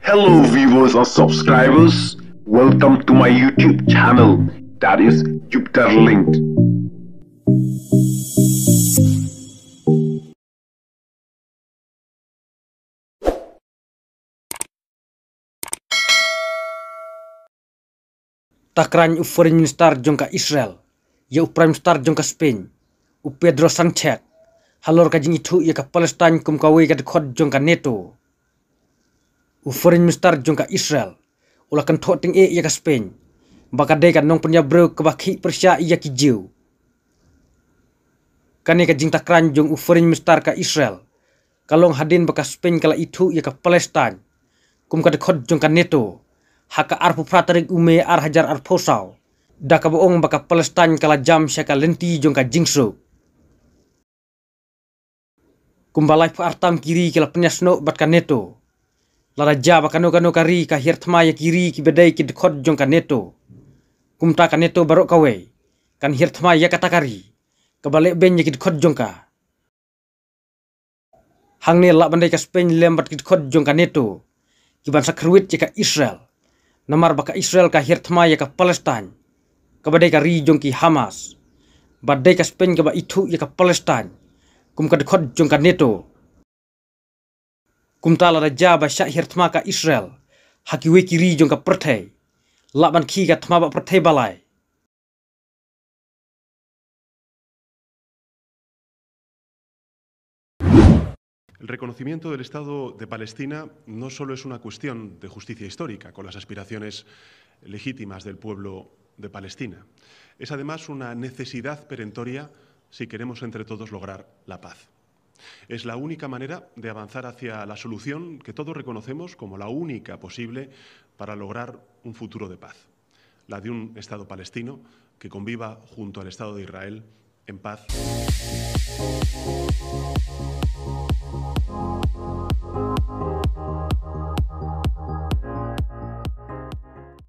Hello viewers and subscribers, welcome to my YouTube channel that is Jupiter Linked. Takran u foreign minister jongka Israel, ya u prime minister jongka Spain, u Pedro Sanchez, halor kajing itu ya ka Palestine kum ka we ka khod jongka NATO u foreign minister jongka Israel ulakan kan ting e ya ka Spain baka de kan nong punya bro ke baki Persia ya ki jiu kan ka jingta kran jong u foreign minister ka Israel kalong hadin baka Spain kala itu ya ka Palestine kum ka de khot ka NATO haka arpu praterik ume ar hajar ar posau ka boong baka Palestine kala jam ka lenti Jungka jingso jingsu kumbalai pu artam kiri kala penyasno batkan Neto. NATO Laraja jaba no kano kari ka hirtma ya kiri ki bedai ki dkot jong neto kumta neto barok kawe kan hirtma ya kata kari ben ya ki dkot jong ka hangne la bandai ka spain lembat ki dkot jong neto ki bansa kruit ya ka israel namar baka israel ka hirtma ya ka palestine bedai ka ri jong ki hamas badai ka spain ka ba itu ya ka palestine kum ka dkot jong neto El reconocimiento del Estado de Palestina no solo es una cuestión de justicia histórica con las aspiraciones legítimas del pueblo de Palestina, es además una necesidad perentoria si queremos entre todos lograr la paz. Es la única manera de avanzar hacia la solución que todos reconocemos como la única posible para lograr un futuro de paz, la de un Estado palestino que conviva junto al Estado de Israel en paz.